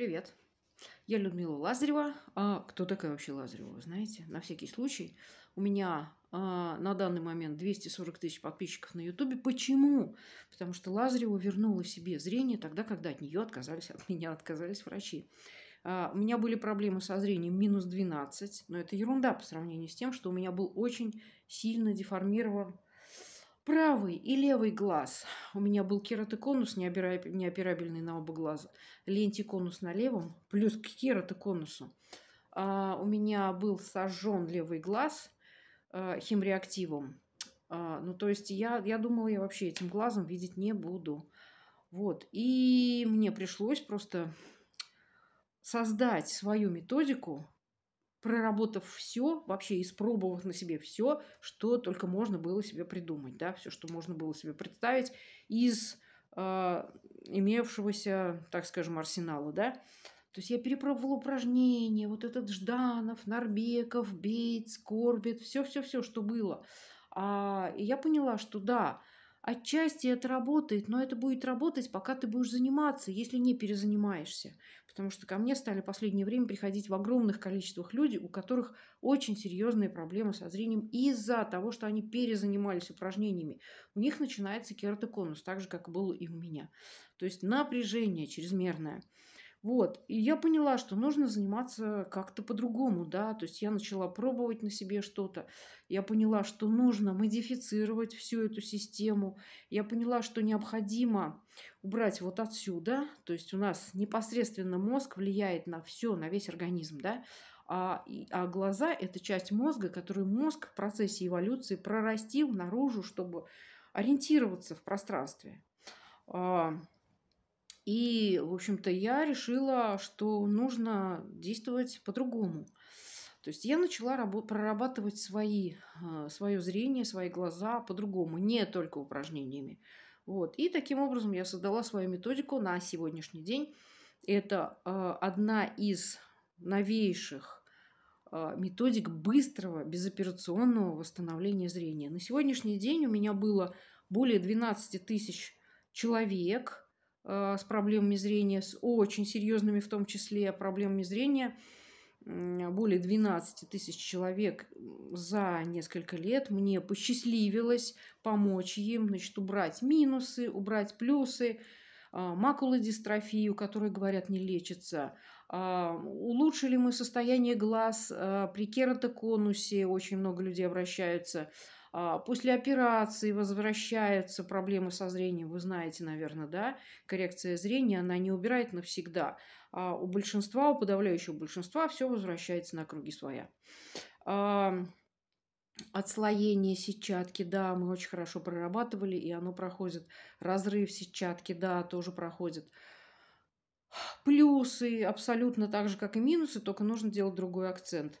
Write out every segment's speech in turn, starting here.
Привет. Я Людмила Лазарева. А кто такая вообще Лазарева, знаете? На всякий случай. У меня а, на данный момент 240 тысяч подписчиков на Ютубе. Почему? Потому что Лазарева вернула себе зрение тогда, когда от нее отказались, от меня отказались врачи. А, у меня были проблемы со зрением минус 12, но это ерунда по сравнению с тем, что у меня был очень сильно деформирован Правый и левый глаз. У меня был кератоконус, неоперабельный на оба глаза. Лентиконус на левом, плюс к кератоконусу. А, у меня был сожжен левый глаз а, химреактивом. А, ну, то есть я, я думала, я вообще этим глазом видеть не буду. Вот. И мне пришлось просто создать свою методику, проработав все, вообще испробовав на себе все, что только можно было себе придумать, да, все, что можно было себе представить из э, имевшегося, так скажем, арсенала, да. То есть я перепробовала упражнения, вот этот Жданов, Нарбеков, Бейтс, Корбит, все-все-все, что было. А, и я поняла, что да, Отчасти это работает, но это будет работать, пока ты будешь заниматься, если не перезанимаешься. Потому что ко мне стали в последнее время приходить в огромных количествах люди, у которых очень серьезные проблемы со зрением из-за того, что они перезанимались упражнениями. У них начинается кератоконус, так же, как было и у меня. То есть напряжение чрезмерное – вот, и я поняла, что нужно заниматься как-то по-другому, да, то есть я начала пробовать на себе что-то, я поняла, что нужно модифицировать всю эту систему, я поняла, что необходимо убрать вот отсюда, то есть у нас непосредственно мозг влияет на все, на весь организм, да, а, и, а глаза – это часть мозга, которую мозг в процессе эволюции прорастил наружу, чтобы ориентироваться в пространстве. А, и, в общем-то, я решила, что нужно действовать по-другому. То есть я начала прорабатывать свои, а, свое зрение, свои глаза по-другому, не только упражнениями. Вот. И таким образом я создала свою методику на сегодняшний день. Это а, одна из новейших а, методик быстрого безоперационного восстановления зрения. На сегодняшний день у меня было более 12 тысяч человек, Э, с проблемами зрения, с очень серьезными в том числе проблемами зрения. Более 12 тысяч человек за несколько лет. Мне посчастливилось помочь им, значит, убрать минусы, убрать плюсы, а, макулодистрофию, которые, говорят, не лечится. А, улучшили мы состояние глаз а, при кератоконусе, очень много людей обращаются – а, после операции возвращаются проблемы со зрением, вы знаете, наверное, да? Коррекция зрения, она не убирает навсегда. А у большинства, у подавляющего большинства все возвращается на круги своя. А, отслоение сетчатки, да, мы очень хорошо прорабатывали, и оно проходит. Разрыв сетчатки, да, тоже проходит плюсы абсолютно так же, как и минусы, только нужно делать другой акцент.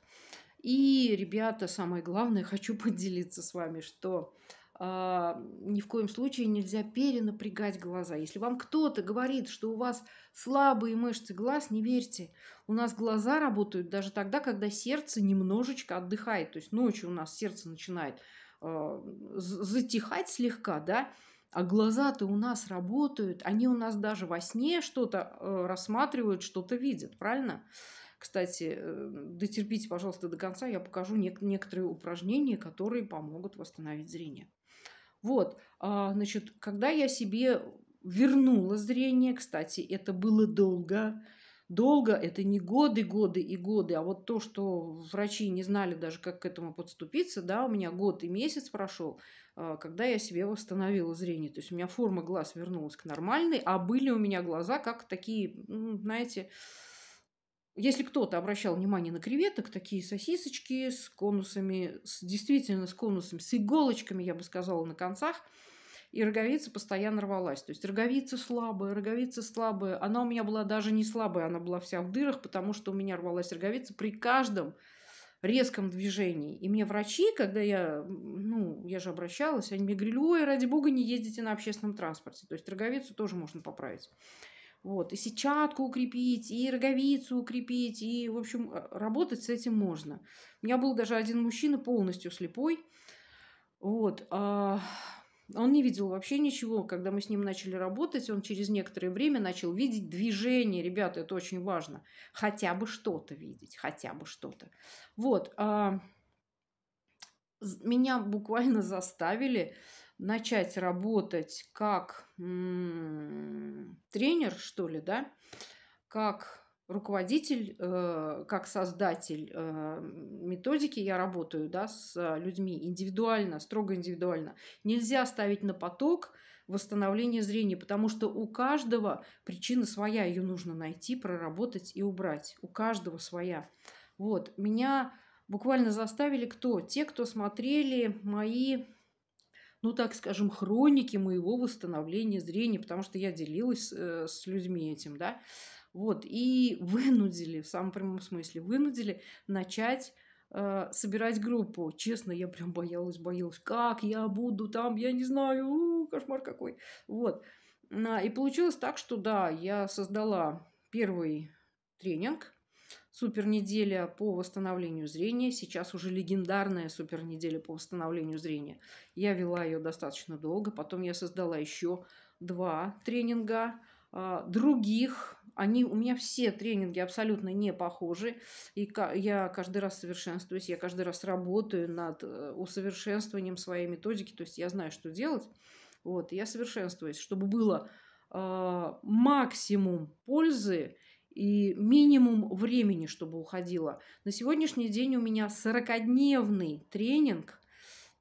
И, ребята, самое главное, хочу поделиться с вами, что а, ни в коем случае нельзя перенапрягать глаза. Если вам кто-то говорит, что у вас слабые мышцы глаз, не верьте. У нас глаза работают даже тогда, когда сердце немножечко отдыхает. То есть ночью у нас сердце начинает э, затихать слегка, да, а глаза-то у нас работают, они у нас даже во сне что-то э, рассматривают, что-то видят, правильно? Кстати, э, дотерпите, пожалуйста, до конца, я покажу нек- некоторые упражнения, которые помогут восстановить зрение. Вот, а, значит, когда я себе вернула зрение, кстати, это было долго, долго, это не годы, годы и годы, а вот то, что врачи не знали даже, как к этому подступиться, да, у меня год и месяц прошел, а, когда я себе восстановила зрение. То есть у меня форма глаз вернулась к нормальной, а были у меня глаза как такие, знаете, если кто-то обращал внимание на креветок, такие сосисочки с конусами, с, действительно с конусами, с иголочками, я бы сказала, на концах, и роговица постоянно рвалась. То есть роговица слабая, роговица слабая. Она у меня была даже не слабая, она была вся в дырах, потому что у меня рвалась роговица при каждом резком движении. И мне врачи, когда я, ну, я же обращалась, они мне говорили, ой, ради бога, не ездите на общественном транспорте. То есть роговицу тоже можно поправить. Вот, и сетчатку укрепить, и роговицу укрепить, и, в общем, э, работать с этим можно. У меня был даже один мужчина полностью слепой, вот, а он не видел вообще ничего. Когда мы с ним начали работать, он через некоторое время начал видеть движение. Ребята, это очень важно. Хотя бы что-то видеть, хотя бы что-то. Вот, а меня буквально заставили начать работать как тренер, что ли, да, как руководитель, э, как создатель э, методики, я работаю да, с э, людьми индивидуально, строго индивидуально. Нельзя ставить на поток восстановление зрения, потому что у каждого причина своя, ее нужно найти, проработать и убрать. У каждого своя. Вот, меня буквально заставили кто? Те, кто смотрели мои ну, так скажем, хроники моего восстановления зрения, потому что я делилась э, с людьми этим, да. Вот, и вынудили, в самом прямом смысле, вынудили начать э, собирать группу. Честно, я прям боялась, боялась, как я буду там, я не знаю, у, кошмар какой. Вот. А, и получилось так, что да, я создала первый тренинг – супер неделя по восстановлению зрения. Сейчас уже легендарная супер неделя по восстановлению зрения. Я вела ее достаточно долго. Потом я создала еще два тренинга а, других. Они у меня все тренинги абсолютно не похожи. И я каждый раз совершенствуюсь, я каждый раз работаю над э, усовершенствованием своей методики. То есть я знаю, что делать. Вот, я совершенствуюсь, чтобы было а, максимум пользы и минимум времени, чтобы уходило. На сегодняшний день у меня 40-дневный тренинг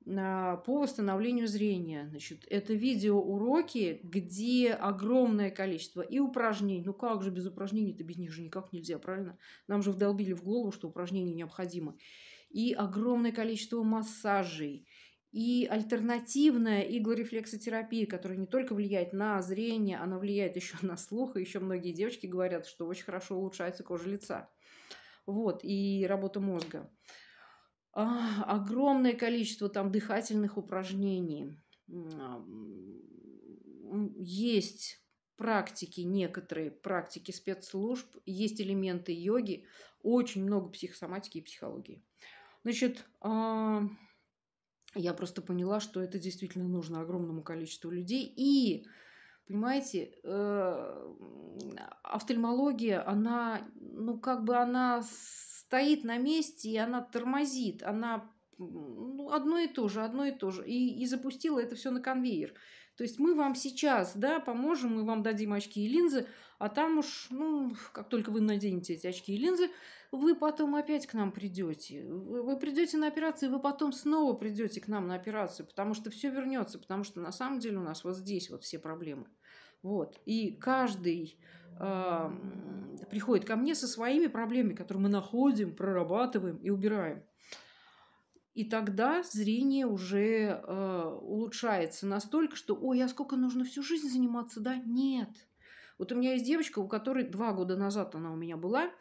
а, по восстановлению зрения. Значит, это видеоуроки, где огромное количество и упражнений. Ну как же без упражнений-то без них же никак нельзя, правильно? Нам же вдолбили в голову, что упражнения необходимы. И огромное количество массажей, и альтернативная иглорефлексотерапия, которая не только влияет на зрение, она влияет еще на слух. И еще многие девочки говорят, что очень хорошо улучшается кожа лица. Вот, и работа мозга. А, огромное количество там дыхательных упражнений. Есть практики, некоторые практики спецслужб, есть элементы йоги, очень много психосоматики и психологии. Значит, а, я просто поняла, что это действительно нужно огромному количеству людей. И, понимаете, э, офтальмология, она, ну, как бы она стоит на месте, и она тормозит, она ну, одно и то же, одно и то же. И, и запустила это все на конвейер. То есть мы вам сейчас, да, поможем, мы вам дадим очки и линзы, а там уж, ну, как только вы наденете эти очки и линзы, вы потом опять к нам придете. Вы придете на операцию, вы потом снова придете к нам на операцию, потому что все вернется, потому что на самом деле у нас вот здесь вот все проблемы. Вот. И каждый э, приходит ко мне со своими проблемами, которые мы находим, прорабатываем и убираем. И тогда зрение уже э, улучшается настолько, что «Ой, а сколько нужно всю жизнь заниматься, да?» Нет. Вот у меня есть девочка, у которой два года назад она у меня была –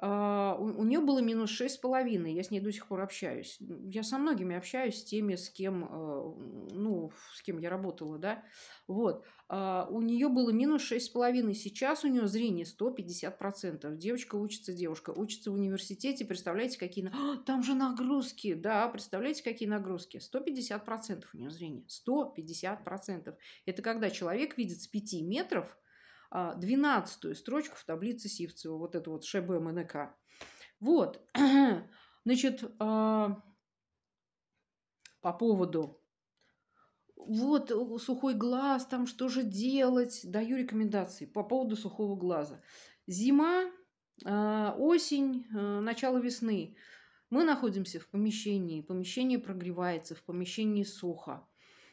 а, у, нее было минус шесть с половиной, я с ней до сих пор общаюсь. Я со многими общаюсь, с теми, с кем, э, ну, с кем я работала, да. Вот. А, у нее было минус шесть с половиной, сейчас у нее зрение 150%. Девочка учится, девушка учится в университете, представляете, какие... А, там же нагрузки, да, представляете, какие нагрузки. 150% у нее зрение, 150%. Это когда человек видит с 5 метров – 12 а, строчку в таблице Сивцева, вот это вот ШБ МНК. Вот, значит, а, по поводу вот сухой глаз, там что же делать, даю рекомендации по поводу сухого глаза. Зима, а, осень, начало весны. Мы находимся в помещении, помещение прогревается, в помещении сухо.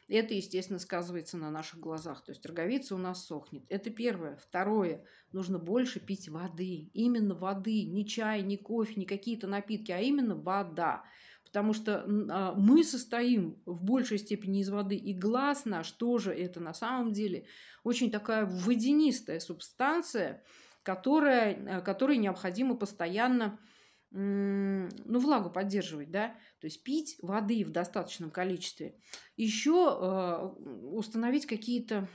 Это, естественно, сказывается на наших глазах. То есть роговица у нас сохнет. Это первое. Второе. Нужно больше пить воды. Именно воды. Не чай, не кофе, не какие-то напитки, а именно вода потому что а, мы состоим в большей степени из воды, и глаз наш тоже это на самом деле очень такая водянистая субстанция, которая, э, которой необходимо постоянно ну, влагу поддерживать, да, то есть пить воды в достаточном количестве. Еще э, установить какие-то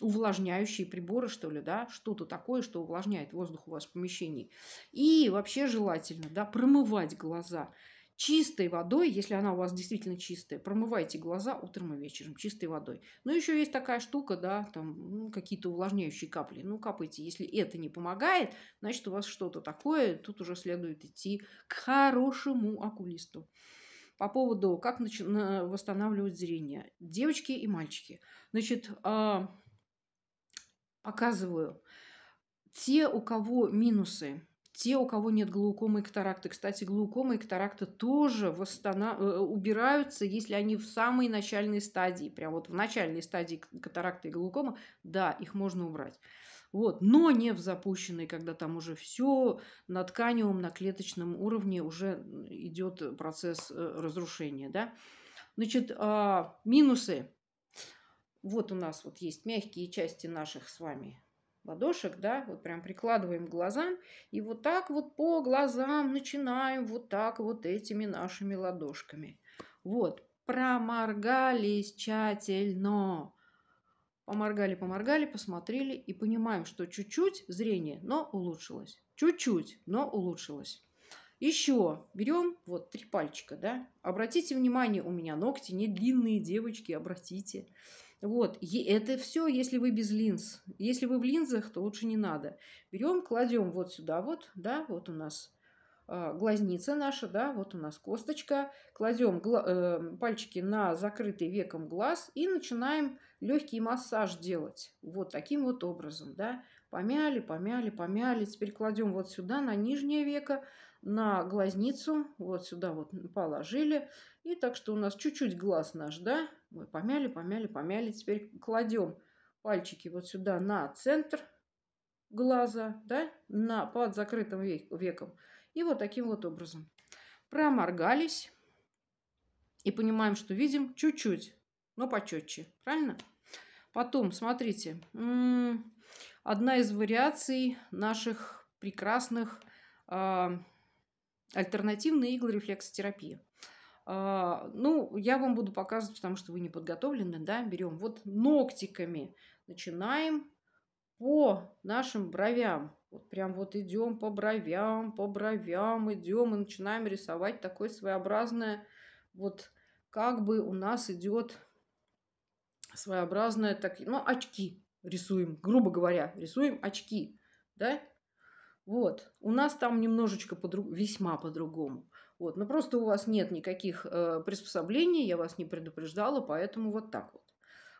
увлажняющие приборы, что ли, да, что-то такое, что увлажняет воздух у вас в помещении. И вообще желательно, да, промывать глаза – чистой водой, если она у вас действительно чистая, промывайте глаза утром и вечером чистой водой. Ну, еще есть такая штука, да, там ну, какие-то увлажняющие капли. Ну, капайте, если это не помогает, значит, у вас что-то такое, тут уже следует идти к хорошему окулисту. По поводу, как начи- восстанавливать зрение. Девочки и мальчики. Значит, а, показываю. Те, у кого минусы те, у кого нет глаукомы и катаракты. Кстати, глаукома и катаракта тоже восстана э, убираются, если они в самой начальной стадии. Прям вот в начальной стадии катаракты и глаукома, да, их можно убрать. Вот, но не в запущенной, когда там уже все на тканевом, на клеточном уровне уже идет процесс э, разрушения, да. Значит, а, минусы. Вот у нас вот есть мягкие части наших с вами ладошек, да, вот прям прикладываем к глазам, и вот так вот по глазам начинаем вот так вот этими нашими ладошками. Вот, проморгались тщательно. Поморгали, поморгали, посмотрели и понимаем, что чуть-чуть зрение, но улучшилось. Чуть-чуть, но улучшилось. Еще берем вот три пальчика, да. Обратите внимание, у меня ногти не длинные, девочки, обратите. Обратите. Вот, и это все, если вы без линз. Если вы в линзах, то лучше не надо. Берем, кладем вот сюда вот, да, вот у нас а, глазница наша, да, вот у нас косточка. Кладем э, пальчики на закрытый веком глаз и начинаем легкий массаж делать. Вот таким вот образом, да. Помяли, помяли, помяли. Теперь кладем вот сюда на нижнее веко, на глазницу, вот сюда вот положили. И так что у нас чуть-чуть глаз наш, да, мы помяли, помяли, помяли. Теперь кладем пальчики вот сюда на центр глаза, да, на, под закрытым век, веком. И вот таким вот образом. Проморгались и понимаем, что видим чуть-чуть, но почетче, правильно? Потом, смотрите, одна из вариаций наших прекрасных а, Альтернативные иглы рефлексотерапии. А, ну, я вам буду показывать, потому что вы не подготовлены, да, берем вот ногтиками, начинаем по нашим бровям. Вот прям вот идем по бровям, по бровям идем и начинаем рисовать такое своеобразное, вот как бы у нас идет своеобразное, так, ну, очки рисуем, грубо говоря, рисуем очки, да, вот. У нас там немножечко по-друг... весьма по-другому. Вот. Но просто у вас нет никаких э, приспособлений, я вас не предупреждала, поэтому вот так вот.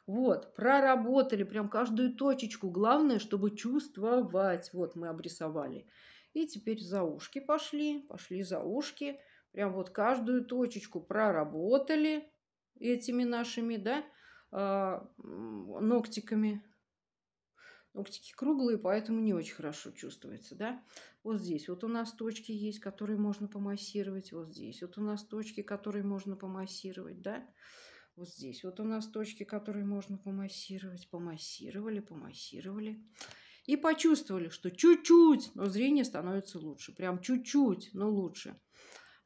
Вот, проработали прям каждую точечку. Главное, чтобы чувствовать. Вот мы обрисовали. И теперь за ушки пошли, пошли за ушки. Прям вот каждую точечку проработали этими нашими, да, э, ногтиками. Ногтики круглые, поэтому не очень хорошо чувствуется, да. Вот здесь вот у нас точки есть, которые можно помассировать, вот здесь вот у нас точки, которые можно помассировать, да. Вот здесь вот у нас точки, которые можно помассировать, помассировали, помассировали. И почувствовали, что чуть-чуть, но зрение становится лучше, прям чуть-чуть, но лучше.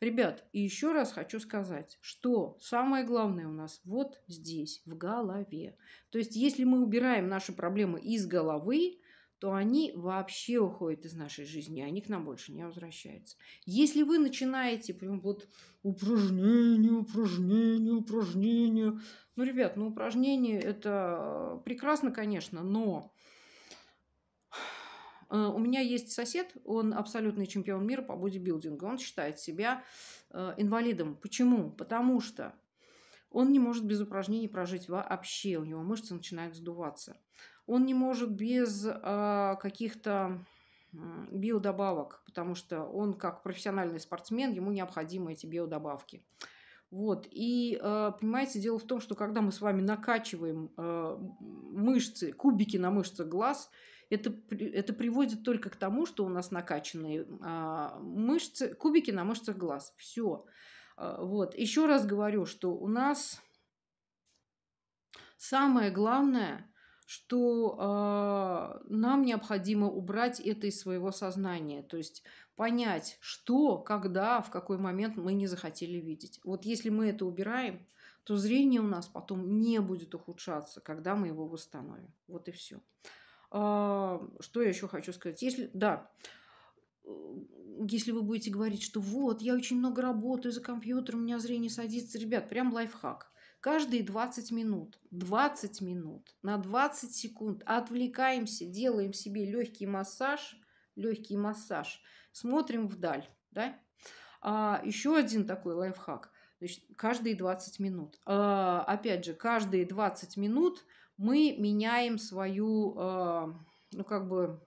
Ребят, и еще раз хочу сказать, что самое главное у нас вот здесь, в голове. То есть, если мы убираем наши проблемы из головы, то они вообще уходят из нашей жизни, они к нам больше не возвращаются. Если вы начинаете прям вот упражнение, упражнение, упражнение, ну, ребят, ну, упражнение – это э, прекрасно, конечно, но Э, у меня есть сосед, он абсолютный чемпион мира по бодибилдингу. Он считает себя э, инвалидом. Почему? Потому что он не может без упражнений прожить вообще. У него мышцы начинают сдуваться. Он не может без э, каких-то биодобавок, потому что он как профессиональный спортсмен, ему необходимы эти биодобавки. Вот. И, понимаете, дело в том, что когда мы с вами накачиваем мышцы, кубики на мышцах глаз – это, это приводит только к тому, что у нас накачанные а, мышцы, кубики на мышцах глаз. Все. А, вот. Еще раз говорю, что у нас самое главное, что а, нам необходимо убрать это из своего сознания, то есть понять, что, когда, в какой момент мы не захотели видеть. Вот если мы это убираем, то зрение у нас потом не будет ухудшаться, когда мы его восстановим. Вот и все. А, что я еще хочу сказать? Если, да, если вы будете говорить, что вот, я очень много работаю за компьютером, у меня зрение садится, ребят, прям лайфхак. Каждые 20 минут, 20 минут, на 20 секунд отвлекаемся, делаем себе легкий массаж, легкий массаж, смотрим вдаль, да? А еще один такой лайфхак, значит, каждые 20 минут. А, опять же, каждые 20 минут – мы меняем свою, э, ну как бы,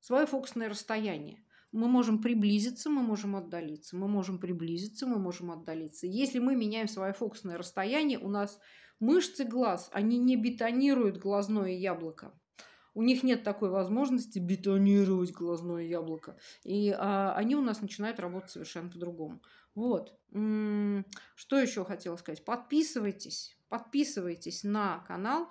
свое фокусное расстояние. Мы можем приблизиться, мы можем отдалиться, мы можем приблизиться, мы можем отдалиться. Если мы меняем свое фокусное расстояние, у нас мышцы глаз, они не бетонируют глазное яблоко. У них нет такой возможности бетонировать глазное яблоко. И а, они у нас начинают работать совершенно по-другому. Вот. Что еще хотела сказать? Подписывайтесь Подписывайтесь на канал.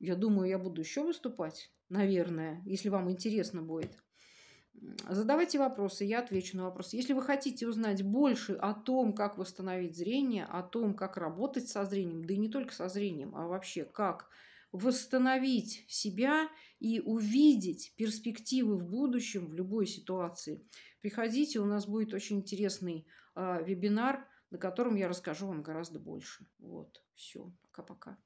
Я думаю, я буду еще выступать, наверное, если вам интересно будет. Задавайте вопросы, я отвечу на вопросы. Если вы хотите узнать больше о том, как восстановить зрение, о том, как работать со зрением, да и не только со зрением, а вообще как восстановить себя и увидеть перспективы в будущем в любой ситуации, приходите, у нас будет очень интересный э, вебинар, на котором я расскажу вам гораздо больше. Вот. Все, пока-пока.